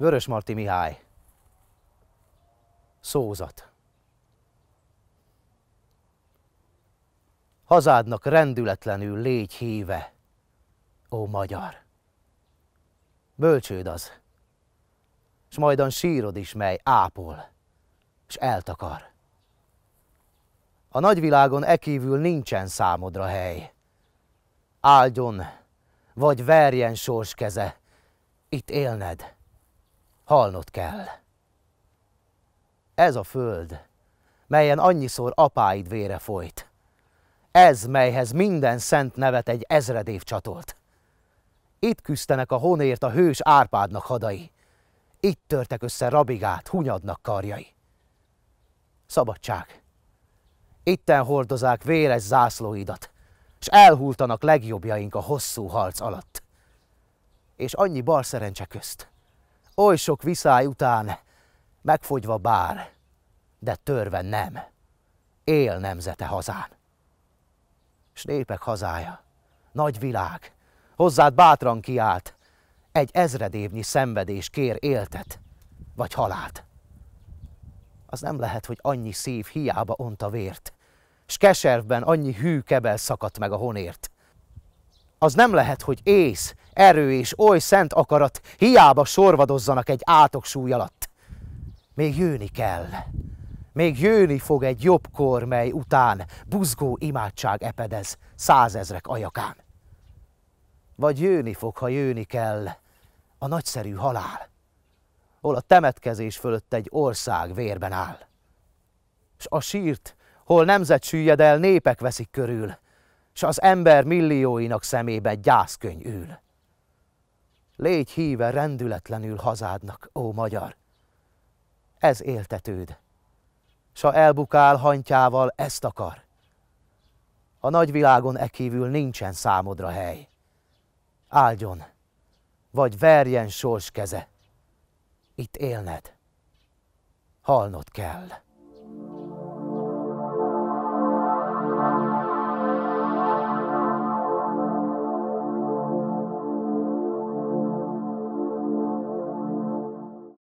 Vörös Marti Mihály. Szózat. Hazádnak rendületlenül légy híve, ó magyar. Bölcsőd az, s majdan sírod is, mely ápol, s eltakar. A nagyvilágon ekívül nincsen számodra hely. Áldjon, vagy verjen sors keze, itt élned halnod kell. Ez a föld, melyen annyiszor apáid vére folyt. Ez, melyhez minden szent nevet egy ezred év csatolt. Itt küzdenek a honért a hős Árpádnak hadai. Itt törtek össze rabigát, hunyadnak karjai. Szabadság. Itten hordozák véres zászlóidat, s elhultanak legjobbjaink a hosszú harc alatt. És annyi bal szerencse közt – oly sok viszály után, megfogyva bár, de törve nem, él nemzete hazán. S népek hazája, nagy világ, hozzád bátran kiált, egy ezred évnyi szenvedés kér éltet, vagy halált. Az nem lehet, hogy annyi szív hiába ont a vért, s keservben annyi hű kebel szakadt meg a honért. Az nem lehet, hogy ész, erő és oly szent akarat hiába sorvadozzanak egy átok súly alatt. Még jönni kell. Még jönni fog egy jobb kor, mely után buzgó imádság epedez százezrek ajakán. Vagy jönni fog, ha jönni kell, a nagyszerű halál, hol a temetkezés fölött egy ország vérben áll. S a sírt, hol nemzet süllyed el, népek veszik körül, s az ember millióinak szemébe gyászkönyv ül. Légy híve rendületlenül hazádnak, ó magyar! Ez éltetőd, s ha elbukál hantyával, ezt akar. A nagyvilágon ekívül nincsen számodra hely. Áldjon, vagy verjen sors keze. Itt élned, halnod kell.